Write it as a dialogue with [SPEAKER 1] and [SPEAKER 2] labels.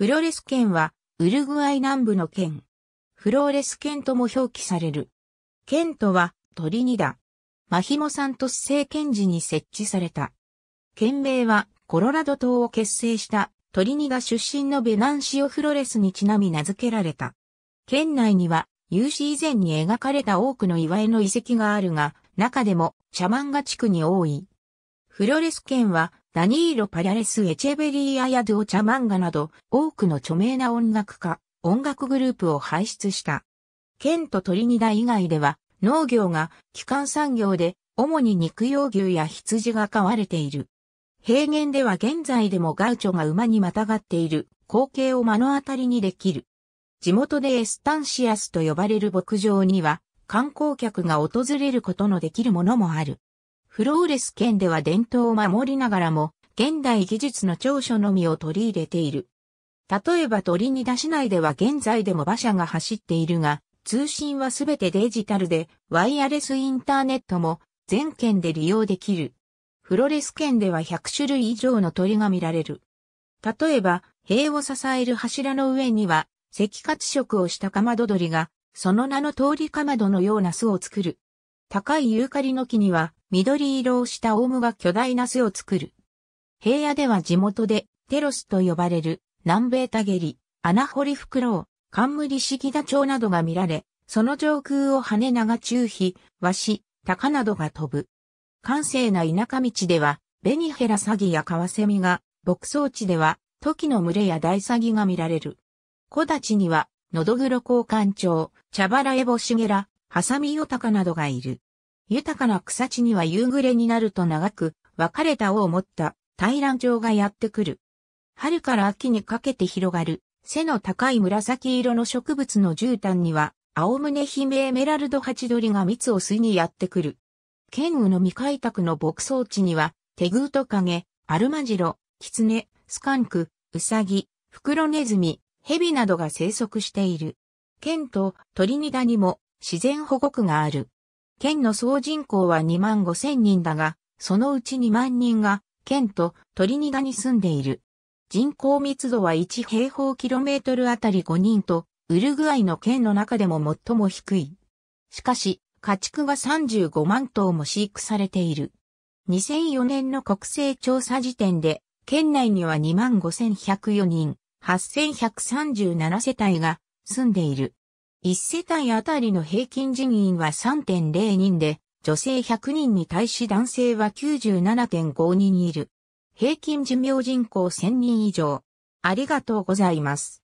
[SPEAKER 1] フロレス県は、ウルグアイ南部の県。フローレス県とも表記される。県とは、トリニダ。マヒモサントス政権時に設置された。県名は、コロラド島を結成した、トリニダ出身のベナンシオフロレスにちなみ名付けられた。県内には、有史以前に描かれた多くの岩絵の遺跡があるが、中でも、シャマンガ地区に多い。フロレス県は、ダニーロ・パリャレス・エチェベリー・アヤド・オチャマンガなど多くの著名な音楽家、音楽グループを輩出した。ケント・トリニダ以外では農業が基幹産業で主に肉用牛や羊が飼われている。平原では現在でもガウチョが馬にまたがっている光景を目の当たりにできる。地元でエスタンシアスと呼ばれる牧場には観光客が訪れることのできるものもある。フローレス県では伝統を守りながらも、現代技術の長所のみを取り入れている。例えば鳥に出しないでは現在でも馬車が走っているが、通信はすべてデジタルで、ワイヤレスインターネットも全県で利用できる。フロレス県では100種類以上の鳥が見られる。例えば、塀を支える柱の上には、赤褐色をしたかまど鳥が、その名の通りかまどのような巣を作る。高いユーカリの木には緑色をしたオウムが巨大な巣を作る。平野では地元でテロスと呼ばれる南米タゲリ、穴掘り袋、カンムリシギダチョウなどが見られ、その上空を羽長中飛、ワシ、タカなどが飛ぶ。閑静な田舎道では、ベニヘラサギやカワセミが、牧草地では、トキの群れや大サギが見られる。木立には、ノドグロ交換ャ茶原エボシゲラ、ハサミタカなどがいる。豊かな草地には夕暮れになると長く、別れた尾を持った大乱鳥がやってくる。春から秋にかけて広がる、背の高い紫色の植物の絨毯には、青胸姫エメラルドハチドリが蜜を吸いにやってくる。剣雨の未開拓の牧草地には、テグートカゲ、アルマジロ、キツネ、スカンク、ウサギ、フクロネズミ、ヘビなどが生息している。剣と鳥ニダにも自然保護区がある。県の総人口は2万5千人だが、そのうち2万人が、県とトリニダに住んでいる。人口密度は1平方キロメートルあたり5人と、ウルグアイの県の中でも最も低い。しかし、家畜が35万頭も飼育されている。2004年の国勢調査時点で、県内には25,104人、8,137世帯が住んでいる。1世帯あたりの平均人員は3.0人で、女性100人に対し男性は97.5人いる。平均寿命人口1000人以上。ありがとうございます。